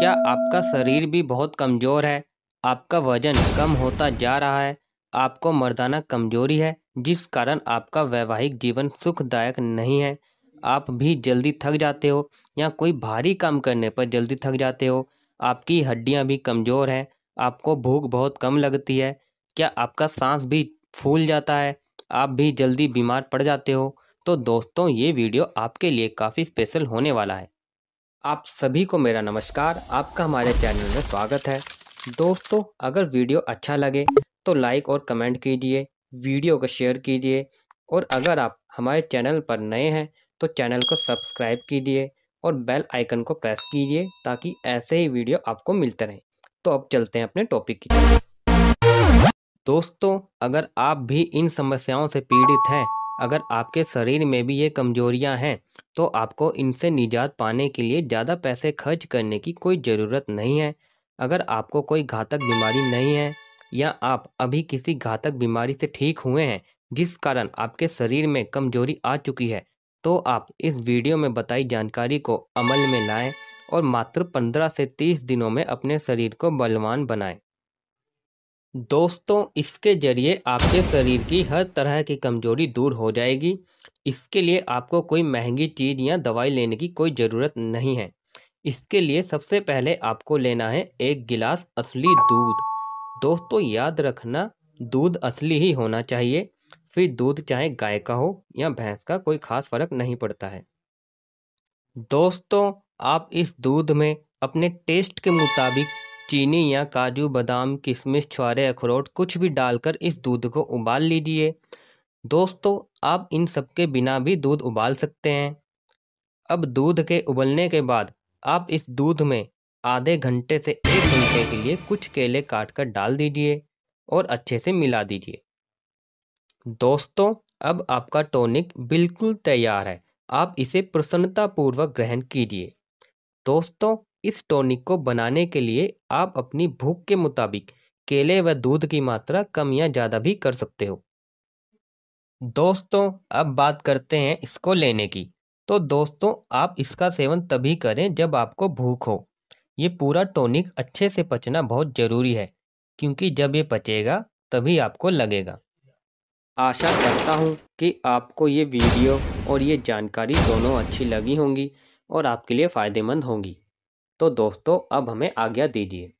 क्या आपका शरीर भी बहुत कमज़ोर है आपका वजन कम होता जा रहा है आपको मर्दाना कमजोरी है जिस कारण आपका वैवाहिक जीवन सुखदायक नहीं है आप भी जल्दी थक जाते हो या कोई भारी काम करने पर जल्दी थक जाते हो आपकी हड्डियां भी कमज़ोर हैं आपको भूख बहुत कम लगती है क्या आपका सांस भी फूल जाता है आप भी जल्दी बीमार पड़ जाते हो तो दोस्तों ये वीडियो आपके लिए काफ़ी स्पेशल होने वाला है आप सभी को मेरा नमस्कार आपका हमारे चैनल में स्वागत है दोस्तों अगर वीडियो अच्छा लगे तो लाइक और कमेंट कीजिए वीडियो को शेयर कीजिए और अगर आप हमारे चैनल पर नए हैं तो चैनल को सब्सक्राइब कीजिए और बेल आइकन को प्रेस कीजिए ताकि ऐसे ही वीडियो आपको मिलते रहें तो अब चलते हैं अपने टॉपिक की दोस्तों अगर आप भी इन समस्याओं से पीड़ित हैं अगर आपके शरीर में भी ये कमजोरियां हैं तो आपको इनसे निजात पाने के लिए ज़्यादा पैसे खर्च करने की कोई ज़रूरत नहीं है अगर आपको कोई घातक बीमारी नहीं है या आप अभी किसी घातक बीमारी से ठीक हुए हैं जिस कारण आपके शरीर में कमजोरी आ चुकी है तो आप इस वीडियो में बताई जानकारी को अमल में लाएं और मात्र 15 से 30 दिनों में अपने शरीर को बलवान बनाएं दोस्तों इसके ज़रिए आपके शरीर की हर तरह की कमज़ोरी दूर हो जाएगी इसके लिए आपको कोई महंगी चीज़ या दवाई लेने की कोई ज़रूरत नहीं है इसके लिए सबसे पहले आपको लेना है एक गिलास असली दूध दोस्तों याद रखना दूध असली ही होना चाहिए फिर दूध चाहे गाय का हो या भैंस का कोई ख़ास फ़र्क नहीं पड़ता है दोस्तों आप इस दूध में अपने टेस्ट के मुताबिक चीनी या काजू बादाम किशमिश छुआरे अखरोट कुछ भी डालकर इस दूध को उबाल लीजिए दोस्तों आप इन सब के बिना भी दूध उबाल सकते हैं अब दूध के उबलने के बाद आप इस दूध में आधे घंटे से एक घंटे के लिए कुछ केले काट कर डाल दीजिए और अच्छे से मिला दीजिए दोस्तों अब आपका टॉनिक बिल्कुल तैयार है आप इसे प्रसन्नतापूर्वक ग्रहण कीजिए दोस्तों इस टॉनिक को बनाने के लिए आप अपनी भूख के मुताबिक केले व दूध की मात्रा कम या ज़्यादा भी कर सकते हो दोस्तों अब बात करते हैं इसको लेने की तो दोस्तों आप इसका सेवन तभी करें जब आपको भूख हो ये पूरा टॉनिक अच्छे से पचना बहुत ज़रूरी है क्योंकि जब ये पचेगा तभी आपको लगेगा आशा करता हूँ कि आपको ये वीडियो और ये जानकारी दोनों अच्छी लगी होंगी और आपके लिए फ़ायदेमंद होंगी तो दोस्तों अब हमें आज्ञा दीजिए